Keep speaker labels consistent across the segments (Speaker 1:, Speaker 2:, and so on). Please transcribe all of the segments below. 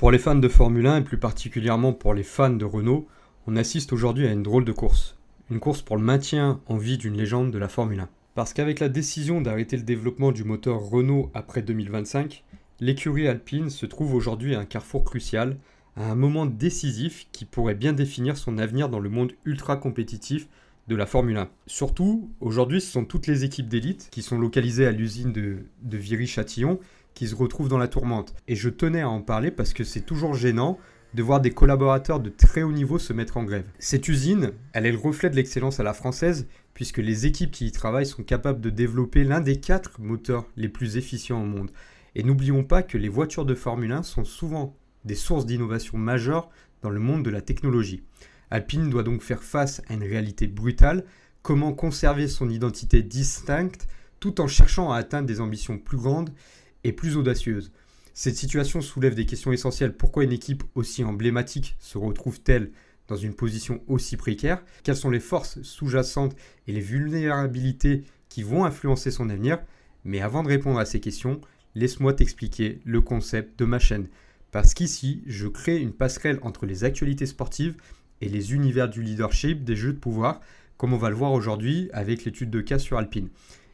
Speaker 1: Pour les fans de Formule 1 et plus particulièrement pour les fans de Renault, on assiste aujourd'hui à une drôle de course. Une course pour le maintien en vie d'une légende de la Formule 1. Parce qu'avec la décision d'arrêter le développement du moteur Renault après 2025, l'écurie alpine se trouve aujourd'hui à un carrefour crucial, à un moment décisif qui pourrait bien définir son avenir dans le monde ultra compétitif de la Formule 1. Surtout, aujourd'hui, ce sont toutes les équipes d'élite qui sont localisées à l'usine de, de Viry-Châtillon qui se retrouvent dans la tourmente. Et je tenais à en parler parce que c'est toujours gênant de voir des collaborateurs de très haut niveau se mettre en grève. Cette usine, elle est le reflet de l'excellence à la française, puisque les équipes qui y travaillent sont capables de développer l'un des quatre moteurs les plus efficients au monde. Et n'oublions pas que les voitures de Formule 1 sont souvent des sources d'innovation majeures dans le monde de la technologie. Alpine doit donc faire face à une réalité brutale, comment conserver son identité distincte tout en cherchant à atteindre des ambitions plus grandes et plus audacieuse. Cette situation soulève des questions essentielles. Pourquoi une équipe aussi emblématique se retrouve-t-elle dans une position aussi précaire Quelles sont les forces sous-jacentes et les vulnérabilités qui vont influencer son avenir Mais avant de répondre à ces questions, laisse-moi t'expliquer le concept de ma chaîne. Parce qu'ici, je crée une passerelle entre les actualités sportives et les univers du leadership, des jeux de pouvoir, comme on va le voir aujourd'hui avec l'étude de cas sur Alpine.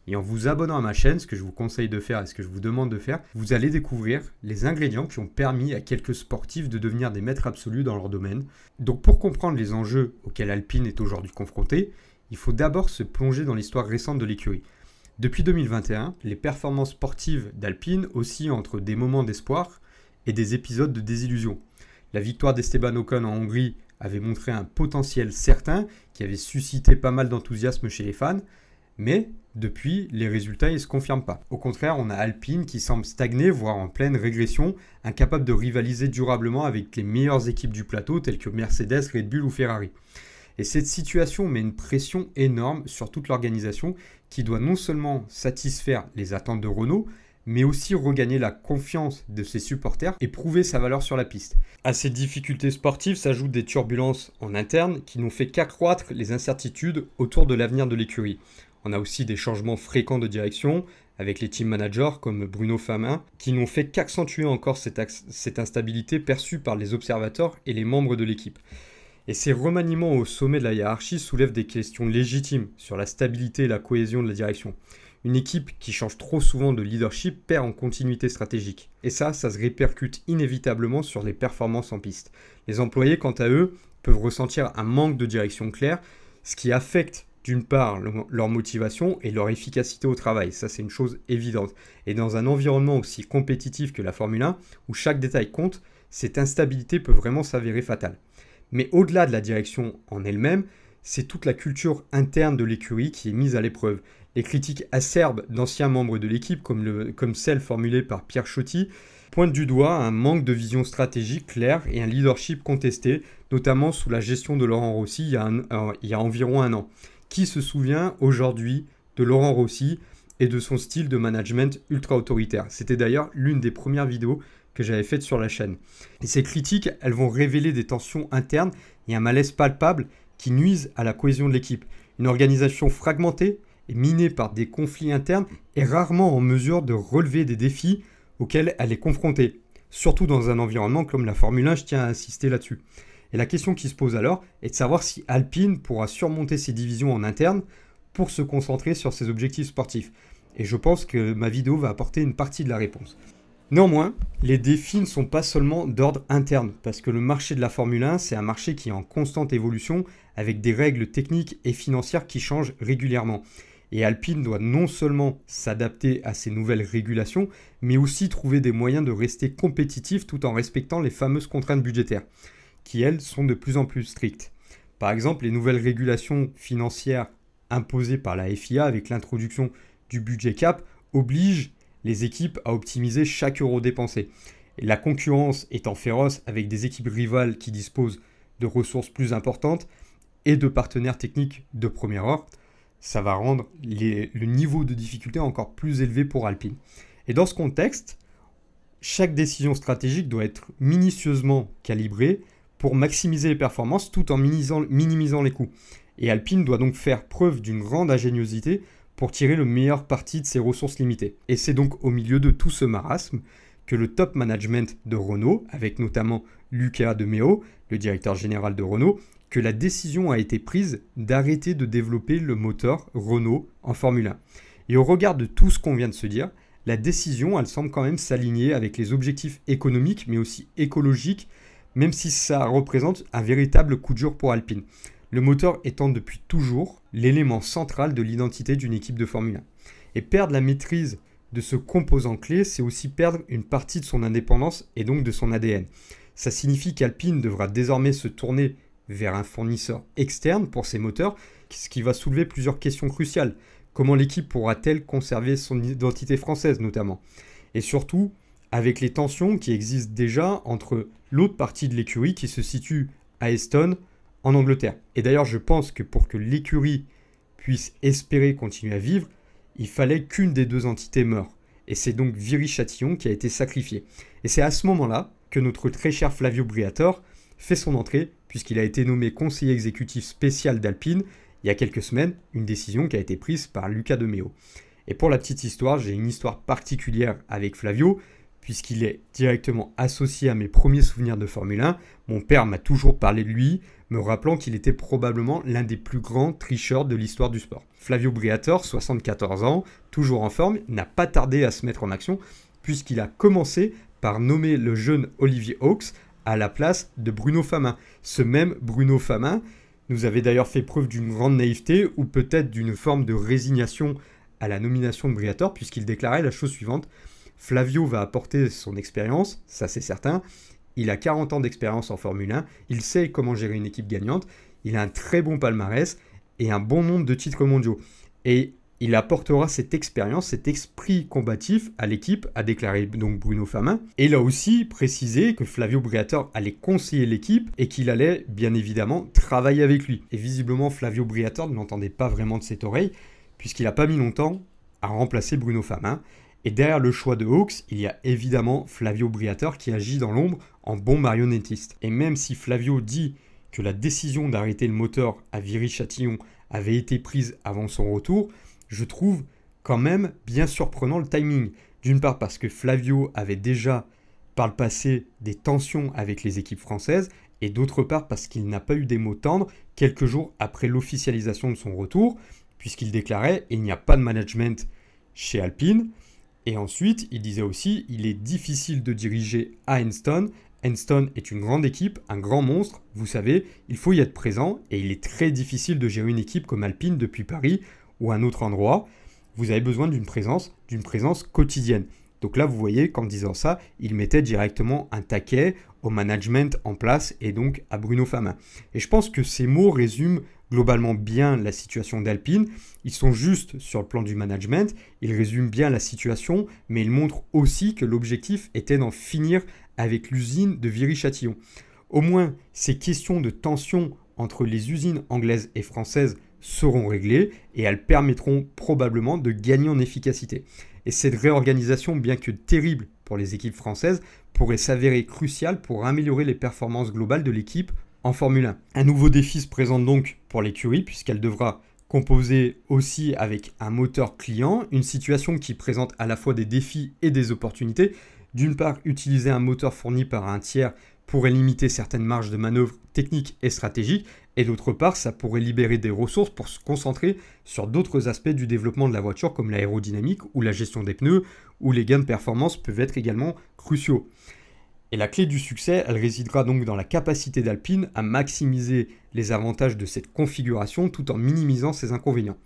Speaker 1: Et en vous abonnant à ma chaîne, ce que je vous conseille de faire et ce que je vous demande de faire, vous allez découvrir les ingrédients qui ont permis à quelques sportifs de devenir des maîtres absolus dans leur domaine. Donc pour comprendre les enjeux auxquels Alpine est aujourd'hui confrontée, il faut d'abord se plonger dans l'histoire récente de l'écurie. Depuis 2021, les performances sportives d'Alpine oscillent entre des moments d'espoir et des épisodes de désillusion. La victoire d'Esteban Ocon en Hongrie avait montré un potentiel certain qui avait suscité pas mal d'enthousiasme chez les fans, mais depuis, les résultats ne se confirment pas. Au contraire, on a Alpine qui semble stagner, voire en pleine régression, incapable de rivaliser durablement avec les meilleures équipes du plateau telles que Mercedes, Red Bull ou Ferrari. Et cette situation met une pression énorme sur toute l'organisation qui doit non seulement satisfaire les attentes de Renault, mais aussi regagner la confiance de ses supporters et prouver sa valeur sur la piste. À ces difficultés sportives s'ajoutent des turbulences en interne qui n'ont fait qu'accroître les incertitudes autour de l'avenir de l'écurie. On a aussi des changements fréquents de direction avec les team managers comme Bruno Famin qui n'ont fait qu'accentuer encore cette, instabilité perçue par les observateurs et les membres de l'équipe. Et ces remaniements au sommet de la hiérarchie soulèvent des questions légitimes sur la stabilité et la cohésion de la direction. Une équipe qui change trop souvent de leadership perd en continuité stratégique. Et ça, ça se répercute inévitablement sur les performances en piste. Les employés, quant à eux, peuvent ressentir un manque de direction claire, ce qui affecte d'une part leur motivation et leur efficacité au travail, ça c'est une chose évidente. Et dans un environnement aussi compétitif que la Formule 1, où chaque détail compte, cette instabilité peut vraiment s'avérer fatale. Mais au-delà de la direction en elle-même, c'est toute la culture interne de l'écurie qui est mise à l'épreuve. Les critiques acerbes d'anciens membres de l'équipe, comme, le, comme par Pierre Chotti, pointent du doigt un manque de vision stratégique claire et un leadership contesté, notamment sous la gestion de Laurent Rossi il y a environ un an. Qui se souvient aujourd'hui de Laurent Rossi et de son style de management ultra autoritaire C'était d'ailleurs l'une des premières vidéos que j'avais faites sur la chaîne. Et ces critiques, elles vont révéler des tensions internes et un malaise palpable qui nuisent à la cohésion de l'équipe. Une organisation fragmentée et minée par des conflits internes est rarement en mesure de relever des défis auxquels elle est confrontée, surtout dans un environnement comme la Formule 1, je tiens à insister là-dessus. Et la question qui se pose alors est de savoir si Alpine pourra surmonter ses divisions en interne pour se concentrer sur ses objectifs sportifs. Et je pense que ma vidéo va apporter une partie de la réponse. Néanmoins, les défis ne sont pas seulement d'ordre interne, parce que le marché de la Formule 1, c'est un marché qui est en constante évolution, avec des règles techniques et financières qui changent régulièrement. Et Alpine doit non seulement s'adapter à ces nouvelles régulations, mais aussi trouver des moyens de rester compétitif tout en respectant les fameuses contraintes budgétaires qui, elles, sont de plus en plus strictes. Par exemple, les nouvelles régulations financières imposées par la FIA avec l'introduction du budget cap obligent les équipes à optimiser chaque euro dépensé. la concurrence étant féroce avec des équipes rivales qui disposent de ressources plus importantes et de partenaires techniques de première ordre, ça va rendre le niveau de difficulté encore plus élevé pour Alpine. Et dans ce contexte, chaque décision stratégique doit être minutieusement calibrée pour maximiser les performances tout en minimisant, les coûts. Et Alpine doit donc faire preuve d'une grande ingéniosité pour tirer le meilleur parti de ses ressources limitées. Et c'est donc au milieu de tout ce marasme que le top management de Renault, avec notamment Luca de Meo, le directeur général de Renault, que la décision a été prise d'arrêter de développer le moteur Renault en Formule 1. Et au regard de tout ce qu'on vient de se dire, la décision, elle semble quand même s'aligner avec les objectifs économiques, mais aussi écologiques même si ça représente un véritable coup dur pour Alpine. Le moteur étant depuis toujours l'élément central de l'identité d'une équipe de Formule 1. Et perdre la maîtrise de ce composant clé, c'est aussi perdre une partie de son indépendance et donc de son ADN. Ça signifie qu'Alpine devra désormais se tourner vers un fournisseur externe pour ses moteurs, ce qui va soulever plusieurs questions cruciales. Comment l'équipe pourra-t-elle conserver son identité française notamment Et surtout, avec les tensions qui existent déjà entre l'autre partie de l'écurie qui se situe à Eston en Angleterre. Et d'ailleurs, je pense que pour que l'écurie puisse espérer continuer à vivre, il fallait qu'une des deux entités meure. Et c'est donc Viry-Châtillon qui a été sacrifié. Et c'est à ce moment-là que notre très cher Flavio Briator fait son entrée, puisqu'il a été nommé conseiller exécutif spécial d'Alpine il y a quelques semaines, une décision qui a été prise par Luca De Meo. Et pour la petite histoire, j'ai une histoire particulière avec Flavio, puisqu'il est directement associé à mes premiers souvenirs de Formule 1. Mon père m'a toujours parlé de lui, me rappelant qu'il était probablement l'un des plus grands tricheurs de l'histoire du sport. Flavio Briatore, 74 ans, toujours en forme, n'a pas tardé à se mettre en action, puisqu'il a commencé par nommer le jeune Olivier Hawks à la place de Bruno Famin. Ce même Bruno Famin nous avait d'ailleurs fait preuve d'une grande naïveté ou peut-être d'une forme de résignation à la nomination de Briatore, puisqu'il déclarait la chose suivante « Flavio va apporter son expérience, ça c'est certain. Il a 40 ans d'expérience en Formule 1, il sait comment gérer une équipe gagnante, il a un très bon palmarès et un bon nombre de titres mondiaux. Et il apportera cette expérience, cet esprit combatif à l'équipe, a déclaré donc Bruno Famin. Et il a aussi précisé que Flavio Briatore allait conseiller l'équipe et qu'il allait bien évidemment travailler avec lui. Et visiblement, Flavio Briatore n'entendait pas vraiment de cette oreille, puisqu'il n'a pas mis longtemps à remplacer Bruno Famin. Et derrière le choix de Hawks, il y a évidemment Flavio Briatore qui agit dans l'ombre en bon marionnettiste. Et même si Flavio dit que la décision d'arrêter le moteur à Viry-Châtillon avait été prise avant son retour, je trouve quand même bien surprenant le timing. D'une part parce que Flavio avait déjà par le passé des tensions avec les équipes françaises et d'autre part parce qu'il n'a pas eu des mots tendres quelques jours après l'officialisation de son retour puisqu'il déclarait il n'y a pas de management chez Alpine et ensuite, il disait aussi, il est difficile de diriger à Enstone. est une grande équipe, un grand monstre, vous savez, il faut y être présent et il est très difficile de gérer une équipe comme Alpine depuis Paris ou un autre endroit. Vous avez besoin d'une présence, d'une présence quotidienne. Donc là, vous voyez qu'en disant ça, il mettait directement un taquet au management en place et donc à Bruno Famin. Et je pense que ces mots résument globalement bien la situation d'Alpine. Ils sont justes sur le plan du management, ils résument bien la situation, mais ils montrent aussi que l'objectif était d'en finir avec l'usine de Viry-Châtillon. Au moins, ces questions de tension entre les usines anglaises et françaises seront réglées et elles permettront probablement de gagner en efficacité. Et cette réorganisation, bien que terrible pour les équipes françaises, pourrait s'avérer cruciale pour améliorer les performances globales de l'équipe en Formule 1. Un nouveau défi se présente donc pour l'écurie puisqu'elle devra composer aussi avec un moteur client, une situation qui présente à la fois des défis et des opportunités. D'une part, utiliser un moteur fourni par un tiers pourrait limiter certaines marges de manœuvre techniques et stratégiques, et d'autre part, ça pourrait libérer des ressources pour se concentrer sur d'autres aspects du développement de la voiture comme l'aérodynamique ou la gestion des pneus, où les gains de performance peuvent être également cruciaux. Et la clé du succès, elle résidera donc dans la capacité d'Alpine à maximiser les avantages de cette configuration tout en minimisant ses inconvénients.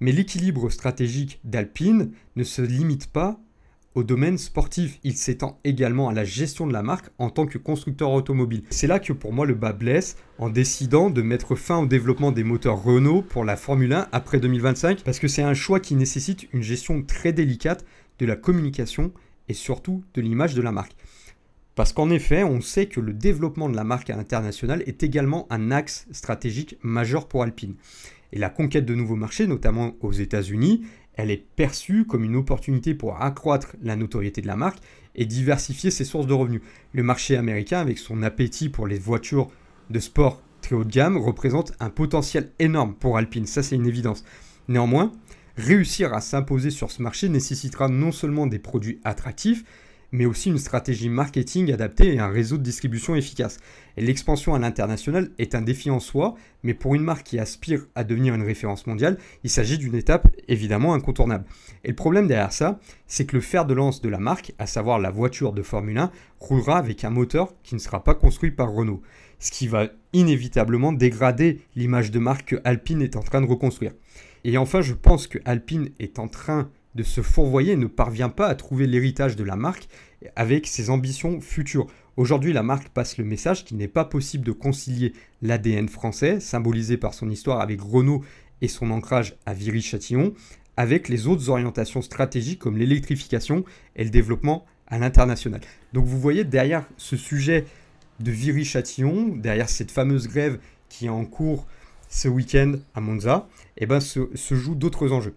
Speaker 1: Mais l'équilibre stratégique d'Alpine ne se limite pas au domaine sportif. Il s'étend également à la gestion de la marque en tant que constructeur automobile. C'est là que pour moi le bas blesse en décidant de mettre fin au développement des moteurs Renault pour la Formule 1 après 2025 parce que c'est un choix qui nécessite une gestion très délicate de la communication et surtout de l'image de la marque. Parce qu'en effet, on sait que le développement de la marque à l'international est également un axe stratégique majeur pour Alpine. Et la conquête de nouveaux marchés, notamment aux États-Unis, elle est perçue comme une opportunité pour accroître la notoriété de la marque et diversifier ses sources de revenus. Le marché américain, avec son appétit pour les voitures de sport très haut de gamme, représente un potentiel énorme pour Alpine, ça c'est une évidence. Néanmoins, réussir à s'imposer sur ce marché nécessitera non seulement des produits attractifs, mais aussi une stratégie marketing adaptée et un réseau de distribution efficace. L'expansion à l'international est un défi en soi, mais pour une marque qui aspire à devenir une référence mondiale, il s'agit d'une étape évidemment incontournable. Et le problème derrière ça, c'est que le fer de lance de la marque, à savoir la voiture de Formule 1, roulera avec un moteur qui ne sera pas construit par Renault, ce qui va inévitablement dégrader l'image de marque que Alpine est en train de reconstruire. Et enfin, je pense que Alpine est en train de se fourvoyer ne parvient pas à trouver l'héritage de la marque avec ses ambitions futures. Aujourd'hui, la marque passe le message qu'il n'est pas possible de concilier l'ADN français, symbolisé par son histoire avec Renault et son ancrage à Viry-Châtillon, avec les autres orientations stratégiques comme l'électrification et le développement à l'international. Donc vous voyez derrière ce sujet de Viry-Châtillon, derrière cette fameuse grève qui est en cours ce week-end à Monza, eh ben se, se jouent d'autres enjeux.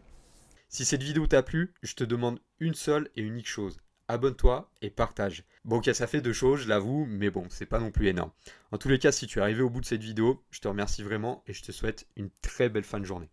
Speaker 1: Si cette vidéo t'a plu, je te demande une seule et unique chose. Abonne-toi et partage. Bon, ok, ça fait deux choses, je l'avoue, mais bon, c'est pas non plus énorme. En tous les cas, si tu es arrivé au bout de cette vidéo, je te remercie vraiment et je te souhaite une très belle fin de journée.